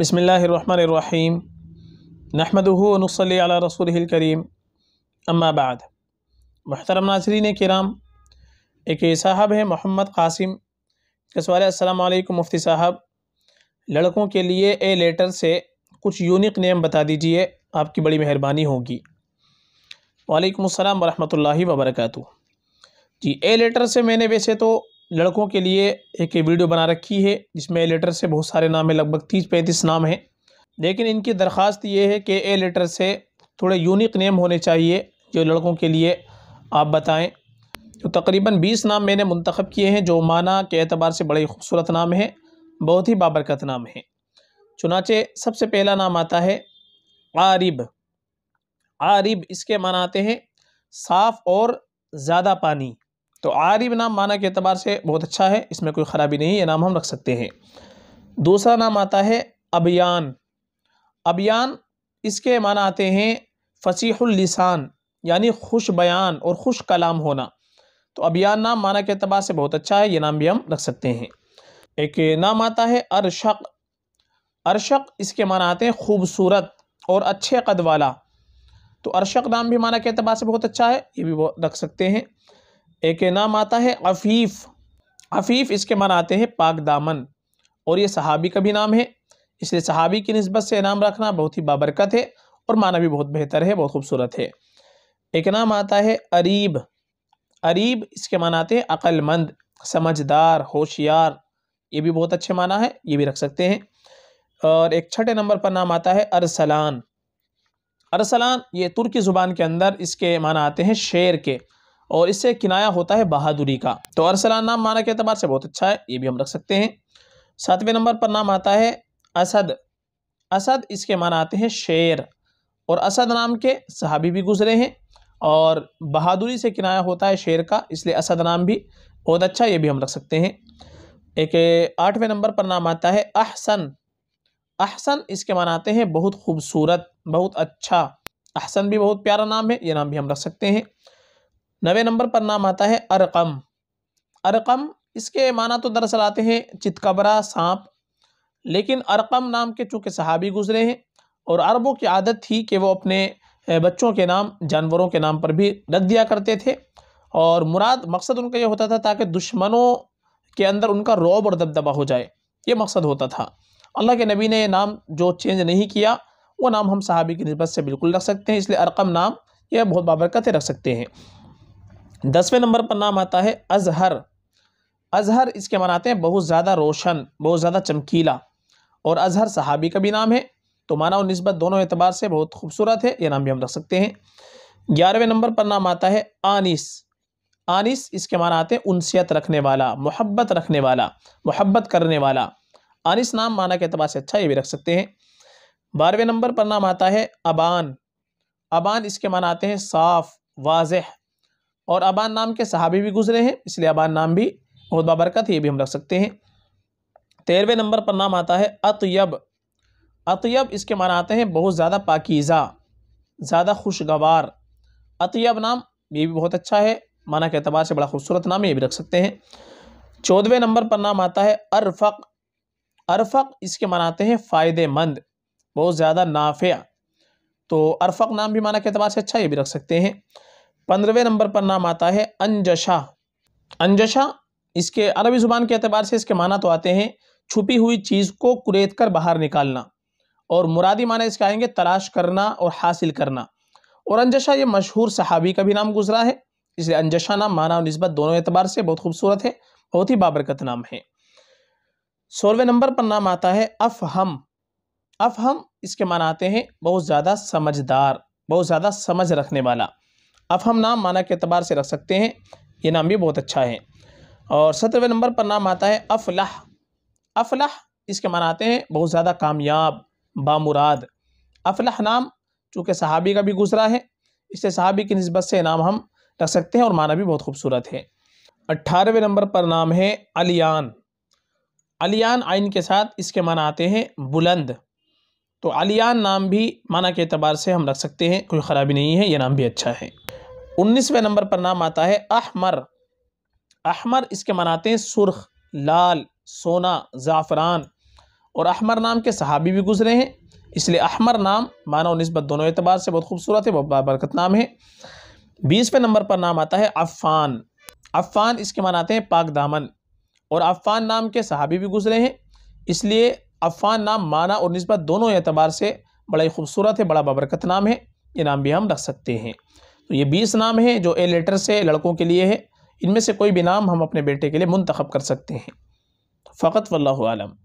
बसमीम नहमदनसल रसूल करीम अम्माबाद महतरम नाजरीन कराम एक साहब हैं मोहम्मद कासिम कसवाल असलकम मुफ्ती साहब लड़कों के लिए ए लेटर से कुछ यूनिक नेम बता दीजिए आपकी बड़ी मेहरबानी होगी वालेकुम अस्सलाम वरहमतुल्लाहि वबरकatuh जी ए लेटर से मैंने वैसे तो लड़कों के लिए एक वीडियो बना रखी है जिसमें ए लेटर से बहुत सारे नाम हैं लगभग तीस पैंतीस नाम हैं लेकिन इनकी दरख्वास्त ये है कि ए लेटर से थोड़े यूनिक नेम होने चाहिए जो लड़कों के लिए आप बताएं तो तकरीबन बीस नाम मैंने मंतखब किए हैं जो माना के अतबार से बड़े खूबसूरत नाम हैं बहुत ही बाबरकत नाम हैं चुनाचे सबसे पहला नाम आता है आरिब आरिब इसके माना आते हैं साफ़ और ज़्यादा पानी तो आरिब नाम माना के अतबार से बहुत अच्छा है इसमें कोई ख़राबी नहीं ये नाम हम रख सकते हैं दूसरा नाम आता है अबियान अबियान इसके माना आते हैं फसीहुल्लिसान यानी खुश बयान और खुश कलाम होना तो अबियान नाम माना के अतबार से बहुत अच्छा है ये नाम भी हम रख सकते हैं एक नाम आता है अरशक अरशक इसके माना आते हैं खूबसूरत और अच्छे कद वाला तो अरशक नाम भी माना के अतबार से बहुत अच्छा है ये भी रख सकते हैं एक नाम आता है अफ़ीफ़ अफ़ीफ़ इसके मन आते हैं पाक दामन और ये सहाबी का भी नाम है इसलिए सहाबी की नस्बत से नाम रखना बहुत ही बाबरकत है और माना भी बहुत बेहतर है बहुत खूबसूरत है एक नाम आता है अरीब अरीब इसके माना आते हैं अक्लमंद समझदार होशियार ये भी बहुत अच्छे माना है ये भी रख सकते हैं और एक छठे नंबर पर नाम आता है अरसलान अरसलान ये तुर्की ज़ुबान के अंदर इसके माना आते हैं शेर के और इससे किनाया होता है बहादुरी का तो अरसला नाम माना के अतबार से बहुत अच्छा है ये भी हम रख सकते हैं सातवें नंबर पर नाम आता है असद असद इसके माना आते हैं शेर और असद नाम के सहाबी भी गुजरे हैं और बहादुरी से किनाया होता है शेर का इसलिए असद नाम भी बहुत अच्छा ये भी हम रख सकते हैं एक आठवें नंबर पर नाम आता है अहसन अहसन इसके आते हैं बहुत खूबसूरत बहुत अच्छा अहसन भी बहुत प्यारा नाम है ये नाम भी हम रख सकते हैं नवे नंबर पर नाम आता है अरकम अरकम इसके माना तो दरअसल आते हैं चितकबरा सांप लेकिन अरकम नाम के चूँकि सहाबी गुजरे हैं और अरबों की आदत थी कि वो अपने बच्चों के नाम जानवरों के नाम पर भी रख दिया करते थे और मुराद मकसद उनका यह होता था ताकि दुश्मनों के अंदर उनका रौब और दबदबा हो जाए ये मकसद होता था अल्लाह के नबी ने यह नाम जो चेंज नहीं किया वो नाम हम सहाबी की नस्बत से बिल्कुल रख सकते हैं इसलिए अरकम नाम यह बहुत बाबरकत रख सकते हैं दसवें नंबर पर नाम आता है अजहर अजहर इसके मनाते हैं बहुत ज़्यादा रोशन बहुत ज़्यादा चमकीला और अजहर सहाबी का भी नाम है तो माना और नस्बत दोनों एतबार से बहुत खूबसूरत है यह नाम भी हम रख सकते हैं ग्यारहवें नंबर पर नाम आता है आनिस आनिस इसके माना आते हैं उनसीत रखने वाला मोहब्बत रखने वाला मोहब्बत करने वाला आनिस नाम माना के अतबार से अच्छा ये भी रख सकते हैं बारहवें नंबर पर नाम आता है अबान अबान इसके माना आते हैं साफ़ वाजह और अबान नाम के सहाबी भी गुजरे हैं इसलिए अबान नाम भी बहुत बाबरकत ये भी हम रख सकते हैं तेरहवें नंबर पर नाम आता है अतयब अतयब इसके माना आते हैं बहुत ज़्यादा पाकिज़ा ज़्यादा खुशगवार अतयब नाम ये भी बहुत अच्छा है माना के अतबार से बड़ा खूबसूरत नाम है ये भी रख सकते हैं चौदहवें नंबर पर नाम आता है अरफक अरफक इसके मनाते हैं फ़ायदेमंद बहुत ज़्यादा नाफिया तो अरफक नाम भी माना के अतबार से अच्छा ये भी रख सकते हैं पंद्रहवें नंबर पर नाम आता है अंजशा अंजशा इसके अरबी ज़ुबान के अतबार से इसके माना तो आते हैं छुपी हुई चीज़ को कुरेद कर बाहर निकालना और मुरादी माना इसके आएंगे तलाश करना और हासिल करना और अंजशा ये मशहूर सहाबी का भी नाम गुजरा है इसलिए अंजशा नाम माना और नस्बत दोनों एतबार से बहुत खूबसूरत है बहुत ही बाबरकत नाम है सोलहवें नंबर पर नाम आता है अफहम अफहम इसके माना आते हैं बहुत ज़्यादा समझदार बहुत ज़्यादा समझ रखने वाला अब हम नाम माना के अतबार से रख सकते हैं ये नाम भी बहुत अच्छा है और सत्रहवें नंबर पर नाम आता है अफलाह अफलाह इसके माना आते हैं बहुत ज़्यादा कामयाब बामुराद अफलाह नाम चूँकि सहाबी का भी गुजरा है इससे सहाबी की नस्बत से नाम हम रख सकते हैं और माना भी बहुत खूबसूरत है अट्ठारहवें नंबर पर नाम है अलियान अलियान आइन के साथ इसके माना आते हैं बुलंद तो अलियान नाम भी माना के अतबार से हम रख सकते हैं कोई ख़राबी नहीं है यह नाम भी अच्छा है उन्नीसवें नंबर पर नाम आता है अहमर अहमर इसके मनाते हैं सुर्ख लाल सोना ज़ाफ़रान और अहमर नाम के सहाबी भी गुजरे हैं इसलिए अहमर नाम मानव नस्बत दोनों एतबार से बहुत खूबसूरत है बहुत बाबरकत नाम है बीसवें नंबर पर नाम आता है अफ़ान अफ़ान इसके मनाते हैं पाक दामन और अफ़ान नाम के सहाबी भी गुजरे हैं इसलिए अफ़ान नाम माना और नस्बत दोनों एतबार से बड़ा ही खूबसूरत है बड़ा बबरकत नाम है ये नाम भी हम रख सकते हैं तो ये बीस नाम हैं जो ए लेटर से लड़कों के लिए है इनमें से कोई भी नाम हम अपने बेटे के लिए मंतखब कर सकते हैं फ़कत वल्लम